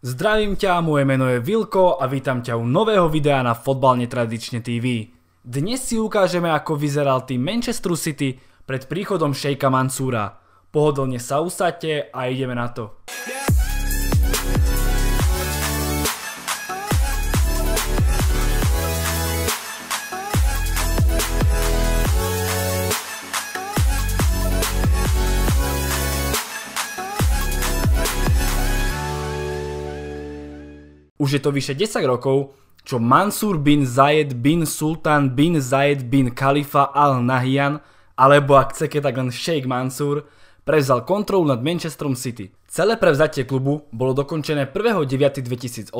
Zdravím ťa, moje meno je Vilko a vítam ťa u nového videa na Fotbal netradične TV. Dnes si ukážeme, ako vyzeral tým Manchester City pred príchodom Šejka Mansúra. Pohodlne sa usadte a ideme na to. Yeah! Už je to vyše 10 rokov, čo Mansur bin Zayed bin Sultan bin Zayed bin Khalifa al Nahyan, alebo ak chcete tak len Sheikh Mansur, prevzal kontrolu nad Manchesterom City. Celé prevzatie klubu bolo dokončené 1.9.2008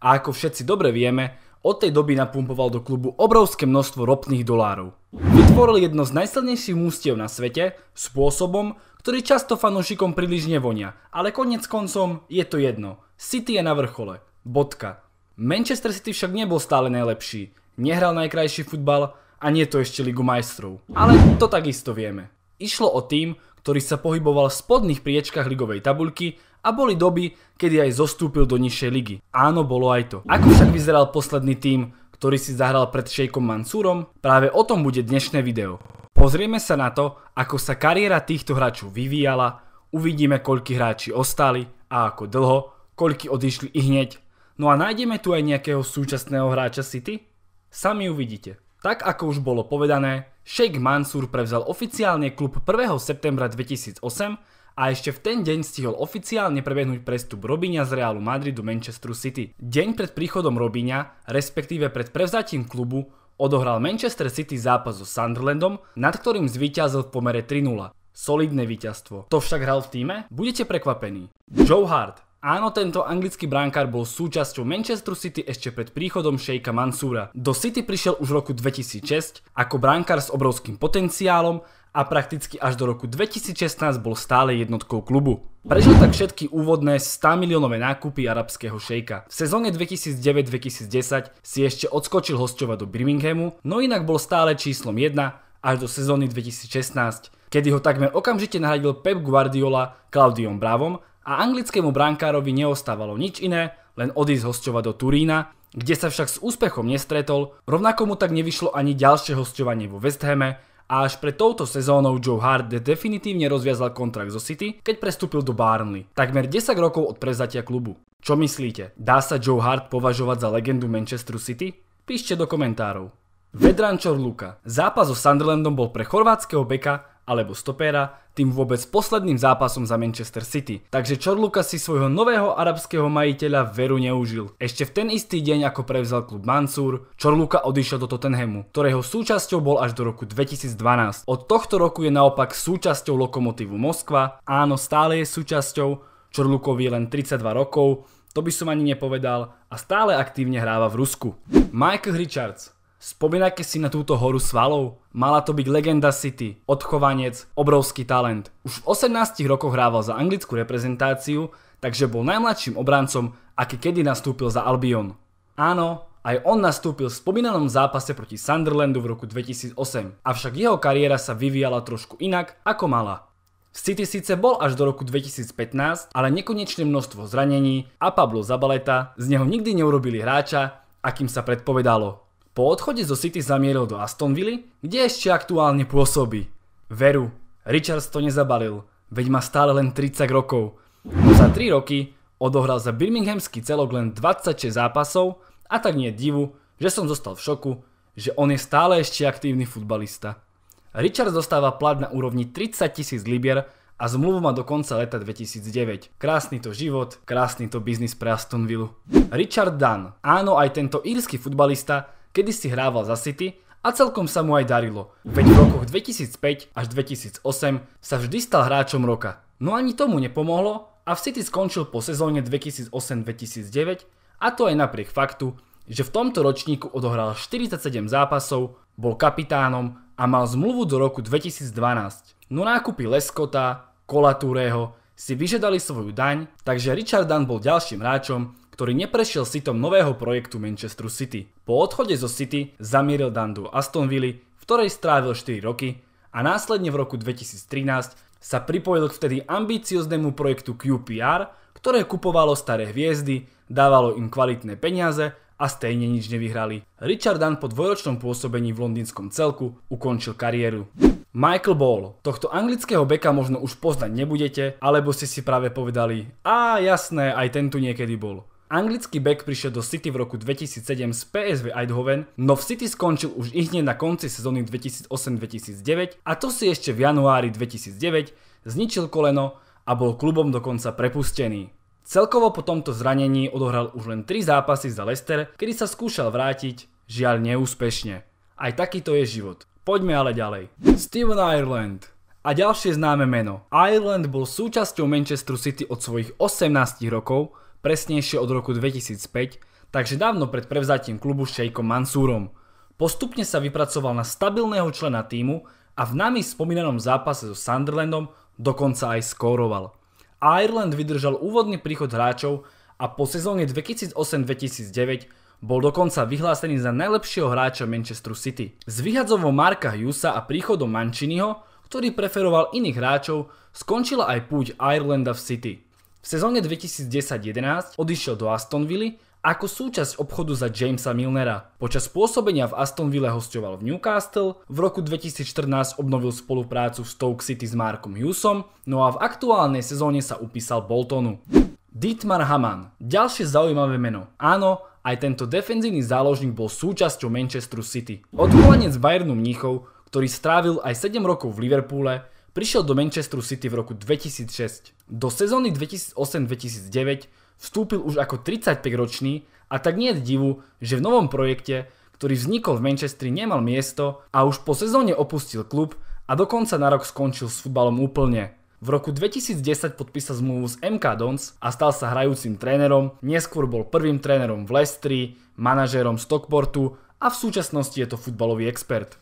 a ako všetci dobre vieme, od tej doby napumpoval do klubu obrovské množstvo ropných dolárov. Vytvoril jedno z najsilnejších mústiev na svete spôsobom, ktorý často fanúšikom príliš nevonia, ale konec koncom je to jedno. City je na vrchole. Bodka. Manchester City však nebol stále najlepší, nehral najkrajší futbal a nie to ešte Ligu majstrov. Ale to takisto vieme. Išlo o tým, ktorý sa pohyboval v spodných priečkách ligovej tabuľky a boli doby, kedy aj zostúpil do nižšej ligy. Áno, bolo aj to. Ako však vyzeral posledný tým, ktorý si zahral pred Šejkom Mansúrom? Práve o tom bude dnešné video. Pozrieme sa na to, ako sa kariéra týchto hráčov vyvíjala, uvidíme koľky hráči ostali a ako dlho, koľky odišli i hneď No a nájdeme tu aj nejakého súčasného hráča City? Sami uvidíte. Tak ako už bolo povedané, Sheikh Mansour prevzal oficiálne klub 1. septembra 2008 a ešte v ten deň stihol oficiálne prebehnúť prestup Robíňa z Realu Madridu Manchesteru City. Deň pred príchodom Robíňa, respektíve pred prevzatím klubu, odohral Manchester City zápas so Sunderlandom, nad ktorým zvíťazil v pomere 3-0. Solidné víťazstvo. To však hral v týme? Budete prekvapení. Joe Hart, Áno, tento anglický bránkár bol súčasťou Manchesteru City ešte pred príchodom Sheikha Mansúra. Do City prišiel už v roku 2006 ako bránkár s obrovským potenciálom a prakticky až do roku 2016 bol stále jednotkou klubu. Prežil tak všetky úvodné 100 miliónové nákupy arabského šejka. V sezóne 2009-2010 si ešte odskočil hosťovať do Birminghamu, no inak bol stále číslom 1 až do sezóny 2016, kedy ho takmer okamžite nahradil Pep Guardiola Claudiom Bravom a anglickému brankárovi neostávalo nič iné, len odísť hosťovať do Turína, kde sa však s úspechom nestretol, rovnako mu tak nevyšlo ani ďalšie hosťovanie vo West Hame a až pre touto sezónou Joe Hart definitívne rozviazal kontrakt zo City, keď prestúpil do Barnley, takmer 10 rokov od prezatia klubu. Čo myslíte, dá sa Joe Hart považovať za legendu Manchesteru City? Píšte do komentárov. Vedrančor Luka. Zápas so Sunderlandom bol pre chorvátskeho beka alebo stopéra, tým vôbec posledným zápasom za Manchester City. Takže Čorluka si svojho nového arabského majiteľa veru neužil. Ešte v ten istý deň, ako prevzal klub Mansur, Čorluka odišiel do Tottenhamu, ktorého súčasťou bol až do roku 2012. Od tohto roku je naopak súčasťou Lokomotívu Moskva, áno stále je súčasťou, Čorlukovi je len 32 rokov, to by som ani nepovedal a stále aktívne hráva v Rusku. Michael Richards Spomínajte si na túto horu svalov. Mala to byť legenda City, odchovanec, obrovský talent. Už v 18 rokoch hrával za anglickú reprezentáciu, takže bol najmladším obrancom, aký kedy nastúpil za Albion. Áno, aj on nastúpil v spomínanom zápase proti Sunderlandu v roku 2008, avšak jeho kariéra sa vyvíjala trošku inak, ako mala. V City síce bol až do roku 2015, ale nekonečné množstvo zranení a Pablo Zabaleta z neho nikdy neurobili hráča, akým sa predpovedalo. Po odchode zo City zamieril do Astonville, kde ešte aktuálne pôsobí. Veru, Richards to nezabalil, veď má stále len 30 rokov. No za 3 roky odohral za birminghamský celok len 26 zápasov a tak nie divu, že som zostal v šoku, že on je stále ešte aktívny futbalista. Richards dostáva plat na úrovni 30 tisíc libier a zmluvu má do konca leta 2009. Krásny to život, krásny to biznis pre Aston Villa. Richard Dunn. Áno, aj tento írsky futbalista kedy si hrával za City a celkom sa mu aj darilo, veď v rokoch 2005 až 2008 sa vždy stal hráčom roka. No ani tomu nepomohlo a v City skončil po sezóne 2008-2009 a to aj napriek faktu, že v tomto ročníku odohral 47 zápasov, bol kapitánom a mal zmluvu do roku 2012. No nákupy Leskota, Kolatúreho si vyžedali svoju daň, takže Richard Dunn bol ďalším hráčom, ktorý neprešiel sitom nového projektu Manchesteru City. Po odchode zo City zamieril dan do Aston Villa, v ktorej strávil 4 roky a následne v roku 2013 sa pripojil k vtedy ambicioznému projektu QPR, ktoré kupovalo staré hviezdy, dávalo im kvalitné peniaze a stejne nič nevyhrali. Richard Dunn po dvojročnom pôsobení v londýnskom celku ukončil kariéru. Michael Ball. Tohto anglického beka možno už poznať nebudete, alebo ste si práve povedali, a jasné, aj ten tu niekedy bol. Anglický back prišiel do City v roku 2007 z PSV Eindhoven, no v City skončil už ihneď na konci sezóny 2008-2009 a to si ešte v januári 2009 zničil koleno a bol klubom dokonca prepustený. Celkovo po tomto zranení odohral už len 3 zápasy za Leicester, kedy sa skúšal vrátiť, žiaľ neúspešne. Aj takýto je život. Poďme ale ďalej. Steven Ireland a ďalšie známe meno. Ireland bol súčasťou Manchester City od svojich 18 rokov presnejšie od roku 2005, takže dávno pred prevzatím klubu Šejkom Mansúrom. Postupne sa vypracoval na stabilného člena týmu a v nami spomínanom zápase so Sunderlandom dokonca aj skóroval. Ireland vydržal úvodný príchod hráčov a po sezóne 2008-2009 bol dokonca vyhlásený za najlepšieho hráča Manchesteru City. S vyhadzovou Marka Hughesa a príchodom Manciniho, ktorý preferoval iných hráčov, skončila aj púť Irelanda v City. V sezóne 2010-11 odišiel do Astonville ako súčasť obchodu za Jamesa Milnera. Počas pôsobenia v Astonville hostoval v Newcastle, v roku 2014 obnovil spoluprácu v Stoke City s Markom Hughesom, no a v aktuálnej sezóne sa upísal Boltonu. Dietmar Hamann, ďalšie zaujímavé meno. Áno, aj tento defenzívny záložník bol súčasťou Manchesteru City. Odvolanec Bayernu Mníchov, ktorý strávil aj 7 rokov v Liverpoole, Prišiel do Manchesteru City v roku 2006. Do sezóny 2008-2009 vstúpil už ako 35-ročný a tak nie je divu, že v novom projekte, ktorý vznikol v Manchestri, nemal miesto a už po sezóne opustil klub a dokonca na rok skončil s futbalom úplne. V roku 2010 podpísal zmluvu s MK Dons a stal sa hrajúcim trénerom, neskôr bol prvým trénerom v Lestri, manažérom Stockportu a v súčasnosti je to futbalový expert.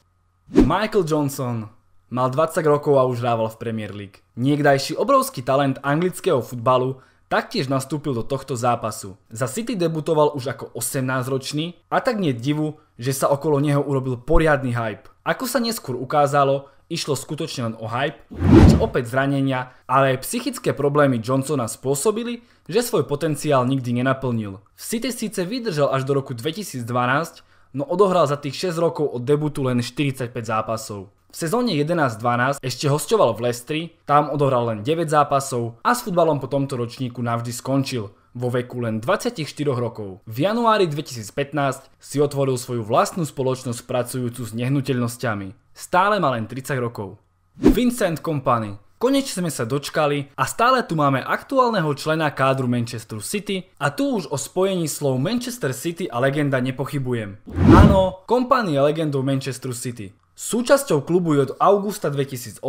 Michael Johnson Mal 20 rokov a už hrával v Premier League. Niekdajší obrovský talent anglického futbalu taktiež nastúpil do tohto zápasu. Za City debutoval už ako 18-ročný a tak nie divu, že sa okolo neho urobil poriadny hype. Ako sa neskôr ukázalo, išlo skutočne len o hype, opäť zranenia, ale aj psychické problémy Johnsona spôsobili, že svoj potenciál nikdy nenaplnil. V City síce vydržal až do roku 2012, no odohral za tých 6 rokov od debutu len 45 zápasov. V sezóne 11-12 ešte hostoval v Lestri, tam odohral len 9 zápasov a s futbalom po tomto ročníku navždy skončil vo veku len 24 rokov. V januári 2015 si otvoril svoju vlastnú spoločnosť pracujúcu s nehnuteľnosťami. Stále má len 30 rokov. Vincent Company Konečne sme sa dočkali a stále tu máme aktuálneho člena kádru Manchester City a tu už o spojení slov Manchester City a legenda nepochybujem. Áno, kompán je legendou Manchester City. Súčasťou klubu je od augusta 2008,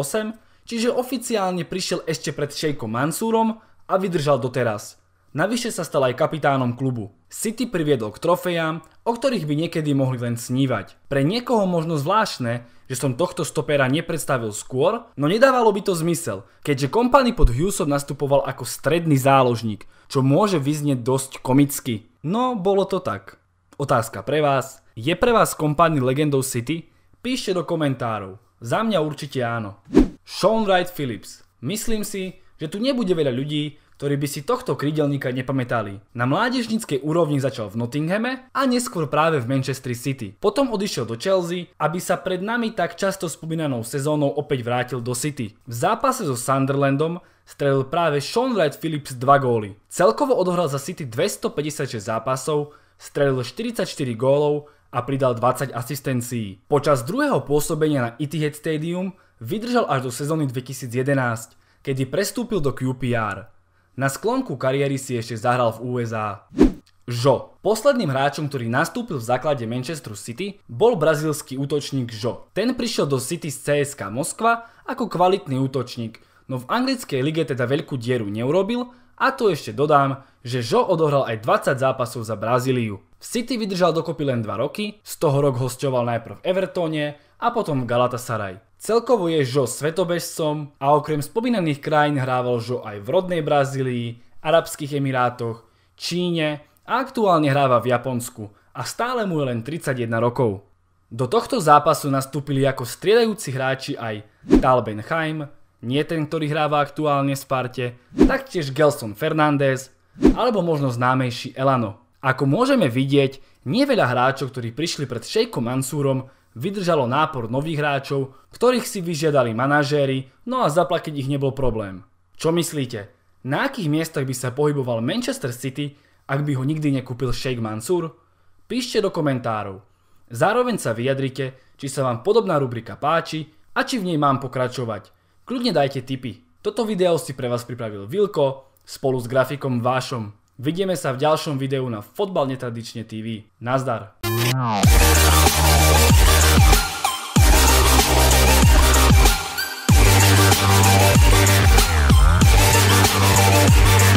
čiže oficiálne prišiel ešte pred Šejkom Mansúrom a vydržal doteraz. Navyše sa stal aj kapitánom klubu. City priviedol k trofejám, o ktorých by niekedy mohli len snívať. Pre niekoho možno zvláštne, že som tohto stopera nepredstavil skôr, no nedávalo by to zmysel, keďže Kompany pod Hughesom nastupoval ako stredný záložník, čo môže vyznieť dosť komicky. No, bolo to tak. Otázka pre vás. Je pre vás Kompany legendou City? Píšte do komentárov. Za mňa určite áno. Sean Wright Phillips. Myslím si, že tu nebude veľa ľudí, ktorí by si tohto krídelníka nepamätali. Na mládežníckej úrovni začal v Nottinghame a neskôr práve v Manchester City. Potom odišiel do Chelsea, aby sa pred nami tak často spomínanou sezónou opäť vrátil do City. V zápase so Sunderlandom strelil práve Sean Wright Phillips dva góly. Celkovo odohral za City 256 zápasov, strelil 44 gólov a pridal 20 asistencií. Počas druhého pôsobenia na Etihad Stadium vydržal až do sezóny 2011, kedy prestúpil do QPR. Na sklonku kariéry si ešte zahral v USA. Jo. Posledným hráčom, ktorý nastúpil v základe Manchesteru City, bol brazilský útočník Jo. Ten prišiel do City z CSK Moskva ako kvalitný útočník, no v anglickej lige teda veľkú dieru neurobil a to ešte dodám, že Žo odohral aj 20 zápasov za Brazíliu. V City vydržal dokopy len 2 roky, z toho rok hostoval najprv v Evertone a potom v Galatasaray. Celkovo je Žo svetobežcom a okrem spomínaných krajín hrával Žo aj v rodnej Brazílii, Arabských Emirátoch, Číne a aktuálne hráva v Japonsku a stále mu je len 31 rokov. Do tohto zápasu nastúpili ako striedajúci hráči aj Tal Benheim, nie ten, ktorý hráva aktuálne v Sparte, taktiež Gelson Fernández alebo možno známejší Elano. Ako môžeme vidieť, neveľa hráčov, ktorí prišli pred Šejkom Mansúrom, vydržalo nápor nových hráčov, ktorých si vyžiadali manažéri, no a zaplatiť ich nebol problém. Čo myslíte? Na akých miestach by sa pohyboval Manchester City, ak by ho nikdy nekúpil Sheikh Mansur? Píšte do komentárov. Zároveň sa vyjadrite, či sa vám podobná rubrika páči a či v nej mám pokračovať. Kľudne dajte tipy. Toto video si pre vás pripravil Vilko spolu s grafikom Vášom. Vidíme sa v ďalšom videu na Fotbal netradične TV. Nazdar! Yeah.